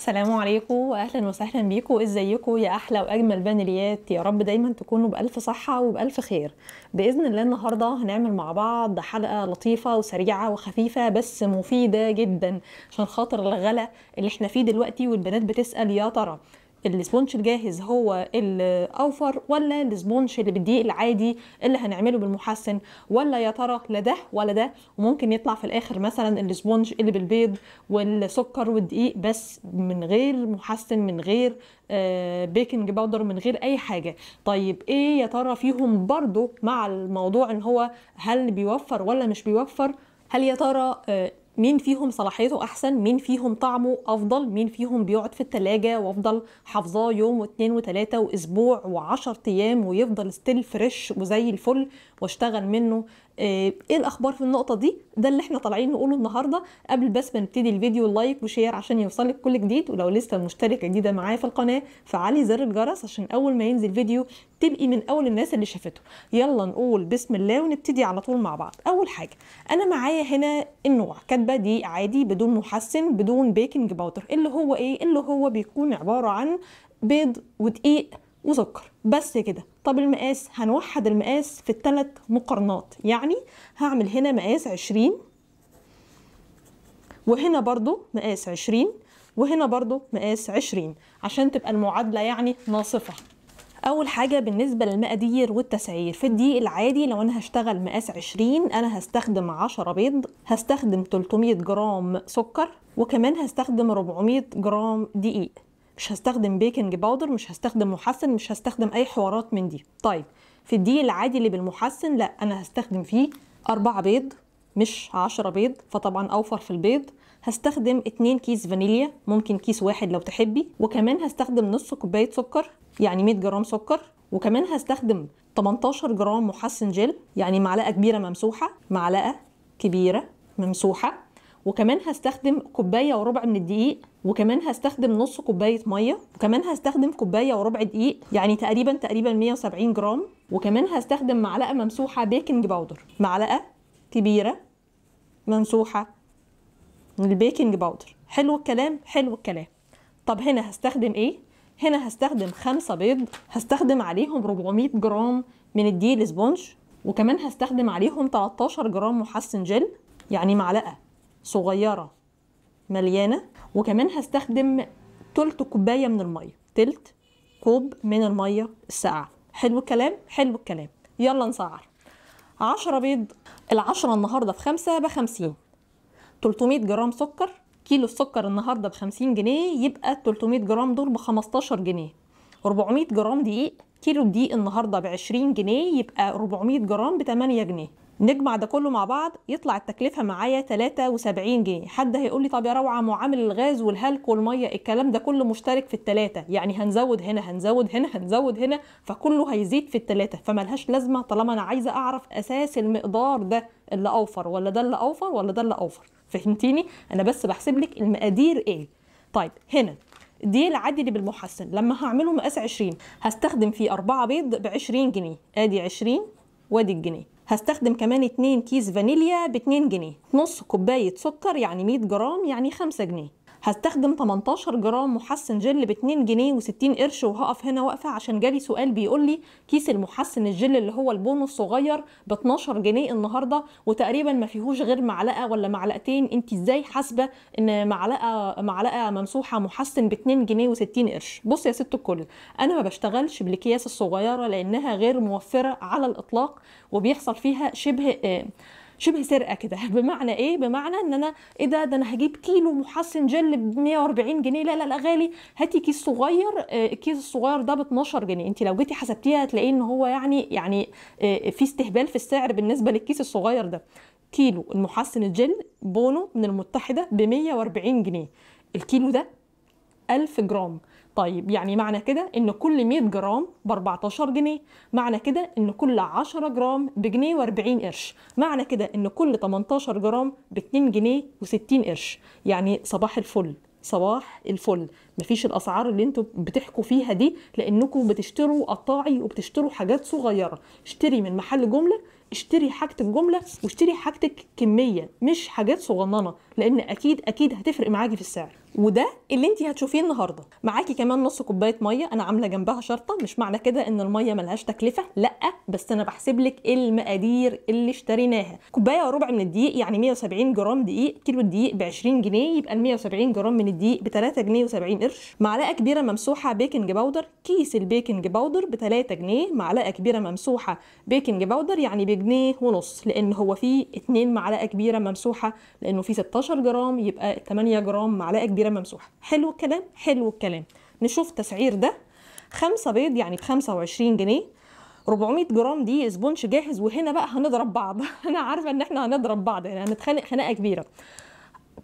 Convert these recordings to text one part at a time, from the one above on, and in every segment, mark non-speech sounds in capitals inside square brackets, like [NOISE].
السلام عليكم واهلا وسهلا بيكم ازيكم يا احلى واجمل بانريات يا رب دايما تكونوا بالف صحه وبالف خير باذن الله النهارده هنعمل مع بعض حلقه لطيفه وسريعه وخفيفه بس مفيده جدا عشان خاطر الغلا اللي احنا فيه دلوقتي والبنات بتسال يا ترى السبونش الجاهز هو الاوفر ولا السبونش اللي بالدقيق العادي اللي هنعمله بالمحسن ولا يا ترى لا ده ولا ده وممكن يطلع في الاخر مثلا السبونش اللي بالبيض والسكر والدقيق بس من غير محسن من غير آه بيكنج باودر من غير اي حاجه طيب ايه يا ترى فيهم برضو مع الموضوع ان هو هل بيوفر ولا مش بيوفر هل يا ترى آه، مين فيهم صلاحيته احسن مين فيهم طعمه افضل مين فيهم بيقعد في التلاجة وافضل حافظاه يوم واثنين وثلاثة واسبوع وعشر ايام ويفضل ستيل فريش وزي الفل واشتغل منه آه، ايه الاخبار في النقطه دي ده اللي احنا طالعين نقوله النهارده قبل بس ما نبتدي الفيديو لايك وشير عشان يوصلك كل جديد ولو لسه مشترك جديده معايا في القناه فعلي زر الجرس عشان اول ما ينزل فيديو تبقي من اول الناس اللي شافته يلا نقول بسم الله ونبتدي على طول مع بعض اول حاجه انا معايا هنا النوع كاتبه دي عادي بدون محسن بدون بيكنج باودر اللي هو ايه اللي هو بيكون عباره عن بيض ودقيق وسكر بس كده طب المقاس هنوحد المقاس في الثلاث مقارنات يعني هعمل هنا مقاس عشرين وهنا برضو مقاس عشرين وهنا برضو مقاس عشرين عشان تبقى المعادلة يعني ناصفة اول حاجه بالنسبه للمقادير والتسعير في الدقيق العادي لو انا هشتغل مقاس عشرين انا هستخدم عشرة بيض هستخدم 300 جرام سكر وكمان هستخدم 400 جرام دقيق مش هستخدم بيكنج باودر مش هستخدم محسن مش هستخدم اي حوارات من دي طيب في الدي العادي اللي بالمحسن لا انا هستخدم فيه أربعة بيض مش عشرة بيض فطبعا اوفر في البيض هستخدم اتنين كيس فانيليا ممكن كيس واحد لو تحبي وكمان هستخدم نص كوبايه سكر يعني 100 جرام سكر وكمان هستخدم 18 جرام محسن جل يعني معلقه كبيره ممسوحه معلقه كبيره ممسوحه وكمان هستخدم كوبايه وربع من الدقيق وكمان هستخدم نص كوبايه ميه وكمان هستخدم كوبايه وربع دقيق يعني تقريبا تقريبا 170 جرام وكمان هستخدم معلقه ممسوحه بيكنج باودر معلقه كبيره ممسوحه من البيكنج باودر حلو الكلام حلو الكلام طب هنا هستخدم ايه هنا هستخدم خمسة بيض هستخدم عليهم 400 جرام من الديل سبونج وكمان هستخدم عليهم 13 جرام محسن جل يعني معلقه صغيره مليانه وكمان هستخدم تلت كوبايه من الميه تلت كوب من الميه الساقعه حلو الكلام حلو الكلام يلا نسعر 10 بيض العشرة النهاردة بخمسة بخمسين 300 جرام سكر كيلو السكر النهاردة بخمسين جنيه يبقى 300 جرام دول بخمستاشر جنيه 400 جرام دقيق كيلو الدقيق النهارده ب 20 جنيه يبقى 400 جرام ب 8 جنيه نجمع ده كله مع بعض يطلع التكلفه معايا 73 جنيه حد هيقول لي طب يا روعه معامل الغاز والهلك والميه الكلام ده كله مشترك في الثلاثه يعني هنزود هنا هنزود هنا هنزود هنا فكله هيزيد في الثلاثه فملهاش لازمه طالما انا عايزه اعرف اساس المقدار ده اللي اوفر ولا ده اللي اوفر ولا ده اللي اوفر فهمتيني انا بس بحسب لك المقادير ايه طيب هنا دي العدل بالمحسن لما هعمله مقاس 20 هستخدم فيه 4 بيض ب 20 جنيه ادي 20 وادي الجنيه هستخدم كمان 2 كيس فانيليا ب 2 جنيه نص كوبايه سكر يعني 100 جرام يعني 5 جنيه هستخدم 18 جرام محسن جل ب 2 جنيه و60 قرش وهقف هنا واقفه عشان جالي سؤال بيقول لي كيس المحسن الجل اللي هو البونو الصغير ب 12 جنيه النهارده وتقريبا ما فيهوش غير معلقه ولا معلقتين انت ازاي حاسبه ان معلقه معلقه ممسوحه محسن ب 2 جنيه و60 قرش بص يا ست الكل انا ما بشتغلش بالاكياس الصغيره لانها غير موفره على الاطلاق وبيحصل فيها شبه آه، شبه سرقه كده [LAUGHS] بمعنى ايه بمعنى ان انا ايه ده ده انا هجيب كيلو محسن جل ب 140 جنيه لا لا لا غالي هاتي كيس صغير آه، الكيس الصغير ده ب 12 جنيه انت لو جيتي حسبتيها هتلاقي ان هو يعني يعني آه، في استهبال في السعر بالنسبه للكيس الصغير ده كيلو المحسن الجل بونو من المتحده ب 140 جنيه الكيلو ده 1000 جرام طيب يعني معنى كده ان كل 100 جرام ب 14 جنيه معنى كده ان كل 10 جرام بجنيه و40 قرش معنى كده ان كل 18 جرام ب 2 جنيه و60 قرش يعني صباح الفل صباح الفل مفيش الاسعار اللي انتوا بتحكوا فيها دي لانكم بتشتروا قطاعي وبتشتروا حاجات صغيره اشتري من محل جمله اشتري حاجه الجمله واشتري حاجتك كميه مش حاجات صغننه لان اكيد اكيد هتفرق معاكي في السعر وده اللي انت هتشوفيه النهارده معاكي كمان نص كوبايه ميه انا عامله جنبها شرطه مش معنى كده ان الميه ملهاش تكلفه لا بس انا بحسب لك المقادير اللي اشتريناها كوبايه وربع من الدقيق يعني 170 جرام دقيق كيلو الدقيق ب 20 جنيه يبقى ال 170 جرام من الدقيق ب 3 جنيه و70 قرش معلقه كبيره ممسوحه بيكنج باودر كيس البيكنج باودر ب 3 جنيه معلقه كبيره ممسوحه بيكنج باودر يعني بجنيه ونص لان هو فيه 2 معلقه كبيره ممسوحه لانه فيه 16 جرام يبقى 8 جرام معلقه كبيرة كبيرة ممسوحه حلو الكلام حلو الكلام نشوف تسعير ده خمسة بيض يعني ب 25 جنيه 400 جرام دي سبونش جاهز وهنا بقى هنضرب بعض [LAUGHS] انا عارفه ان احنا هنضرب بعض يعني هنتخانق خناقه كبيره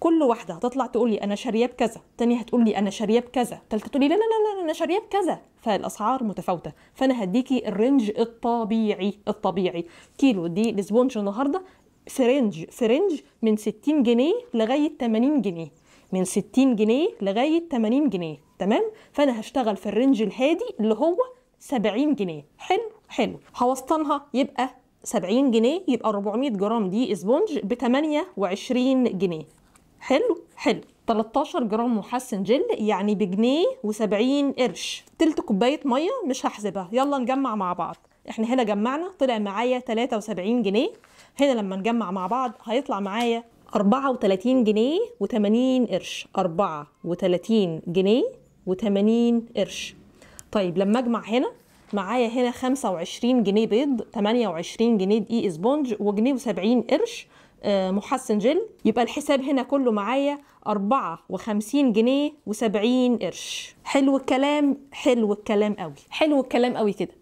كل واحده هتطلع تقول لي انا شارياه بكذا الثانيه هتقول لي انا شارياه بكذا الثالثه تقول لي لا لا لا, لا انا شارياه بكذا فالاسعار متفاوته فانا هديكي الرينج الطبيعي الطبيعي كيلو دي السبونج النهارده سرنج سرنج من 60 جنيه لغايه 80 جنيه من 60 جنيه لغايه 80 جنيه تمام فانا هشتغل في الرينج الهادي اللي هو 70 جنيه حلو حلو هوسطنها يبقى 70 جنيه يبقى 400 جرام دي اسبونج ب 28 جنيه حلو حلو 13 جرام محسن جل يعني بجنيه و70 قرش تلت كوبايه ميه مش هحسبها يلا نجمع مع بعض احنا هنا جمعنا طلع معايا 73 جنيه هنا لما نجمع مع بعض هيطلع معايا 34 جنيه و80 قرش 34 جنيه و80 قرش طيب لما اجمع هنا معايا هنا 25 جنيه بيض 28 جنيه دقيق اسبونج وجنيه و70 قرش آه، محسن جل يبقى الحساب هنا كله معايا 54 جنيه و70 قرش حلو الكلام حلو الكلام قوي حلو الكلام قوي كده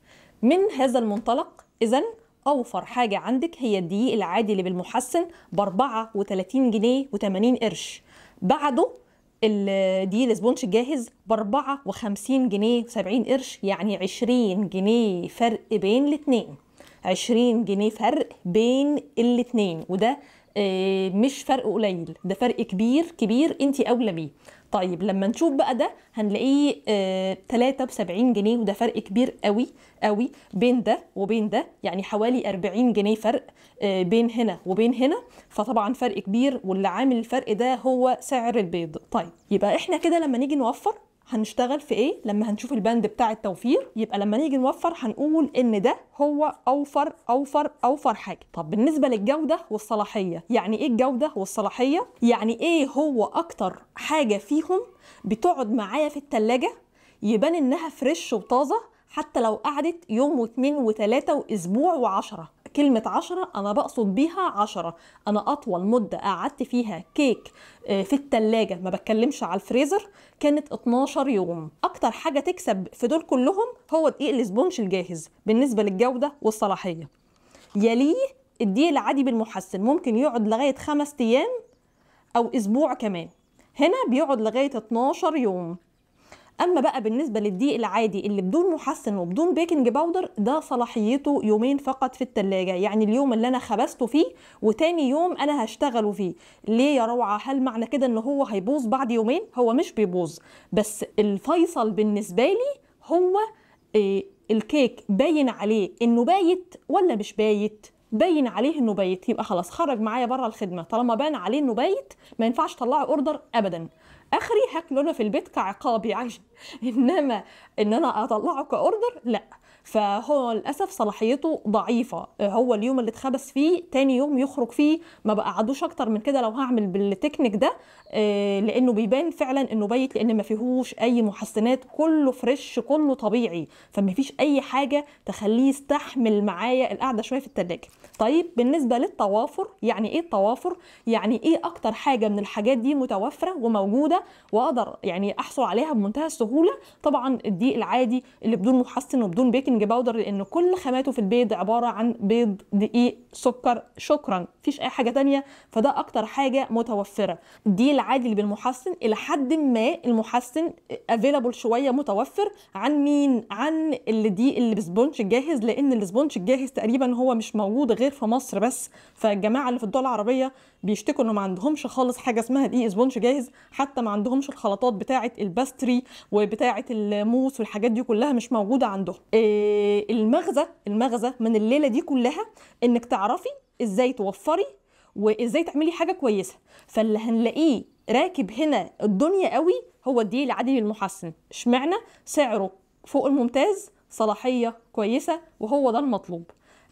من هذا المنطلق اذا اوفر حاجه عندك هي الدقيق العادي اللي بالمحسن ب 34 جنيه و80 قرش بعده الدقيق الاسبونش الجاهز ب 54 جنيه و70 قرش يعني 20 جنيه فرق بين الاثنين 20 جنيه فرق بين الاثنين وده آه، مش فرق قليل ده فرق كبير كبير انت اولى بيه طيب لما نشوف بقى ده هنلاقيه آه 73 جنيه وده فرق كبير قوي قوي بين ده وبين ده يعني حوالي 40 جنيه فرق آه بين هنا وبين هنا فطبعا فرق كبير واللي عامل الفرق ده هو سعر البيض طيب يبقى احنا كده لما نيجي نوفر هنشتغل في ايه لما هنشوف البند بتاع التوفير يبقى لما نيجي نوفر هنقول ان ده هو اوفر اوفر اوفر حاجه طب بالنسبه للجوده والصلاحيه يعني ايه الجوده والصلاحيه يعني ايه هو اكتر حاجه فيهم بتقعد معايا في التلاجة يبان انها فريش وطازه حتى لو قعدت يوم واتنين وتلاته واسبوع وعشره كلمة عشرة أنا بقصد بيها عشرة أنا أطول مدة قعدت فيها كيك آه، في التلاجة ما بتكلمش على الفريزر كانت 12 يوم أكتر حاجة تكسب في دول كلهم هو دقيق الإسبونج الجاهز بالنسبة للجودة والصلاحية يليه الدقيق العادي بالمحسن ممكن يقعد لغاية خمس أيام أو أسبوع كمان هنا بيقعد لغاية 12 يوم اما بقى بالنسبه للضيق العادي اللي بدون محسن وبدون بيكنج باودر ده صلاحيته يومين فقط في التلاجة يعني اليوم اللي انا خبزته فيه وتاني يوم انا هشتغله فيه ليه يا روعه هل معنى كده ان هو هيبوظ بعد يومين هو مش بيبوظ بس الفيصل بالنسبه لي هو إيه الكيك باين عليه انه بايت ولا مش بايت باين عليه انه بايت يبقى خلاص خرج معايا بره الخدمه طالما بان عليه انه بايت ما ينفعش اطلعه اوردر ابدا اخري هاكله في البيت كعقاب يعني انما ان انا اطلعه كاوردر لا فهو للاسف صلاحيته ضعيفه هو اليوم اللي اتخبس فيه تاني يوم يخرج فيه ما بقعدوش اكتر من كده لو هعمل بالتكنيك ده آه، لانه بيبان فعلا انه بيت لان ما فيهوش اي محسنات كله فريش كله طبيعي فما فيش اي حاجه تخليه يستحمل معايا القعده شويه في التلاجه طيب بالنسبه للتوافر يعني ايه التوافر يعني ايه اكتر حاجه من الحاجات دي متوفره وموجوده واقدر يعني احصل عليها بمنتهى السهوله طبعا الضيق العادي اللي بدون محسن وبدون بيكنج البيكنج باودر لان كل خاماته في البيض عباره عن بيض دقيق سكر شكرا مفيش اي حاجه تانية فده اكتر حاجه متوفره دي العادل بالمحسن الى حد ما المحسن افيلابل شويه متوفر عن مين عن اللي دي اللي بسبونج الجاهز لان السبونج الجاهز تقريبا هو مش موجود غير في مصر بس فالجماعه اللي في الدول العربيه بيشتكوا انه ما عندهمش خالص حاجه اسمها دقيق سبونج جاهز حتى ما عندهمش الخلطات بتاعه الباستري وبتاعه الموس والحاجات دي كلها مش موجوده عندهم إيه المغزى المغزى من الليله دي كلها انك تعرفي ازاي توفري وازاي تعملي حاجه كويسه فاللي هنلاقيه راكب هنا الدنيا قوي هو الديل عادل المحسن اشمعنى سعره فوق الممتاز صلاحيه كويسه وهو ده المطلوب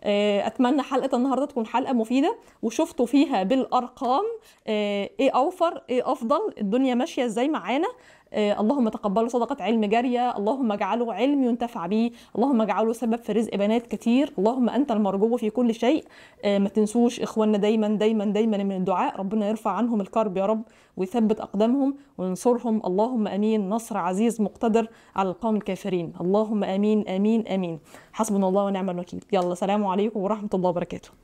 آه، اتمنى حلقه النهارده تكون حلقه مفيده وشفتوا فيها بالارقام آه، ايه اوفر ايه افضل الدنيا ماشيه ازاي معانا آه، اللهم تقبله صدقة علم جارية اللهم اجعله علم ينتفع به اللهم اجعله سبب في رزق بنات كتير اللهم أنت المرجو في كل شيء آه، ما تنسوش إخواننا دايما دايما دايما من الدعاء ربنا يرفع عنهم الكرب يا رب ويثبت أقدامهم وينصرهم اللهم أمين نصر عزيز مقتدر على القوم الكافرين اللهم أمين أمين أمين حسبنا الله ونعم الوكيل يلا سلام عليكم ورحمة الله وبركاته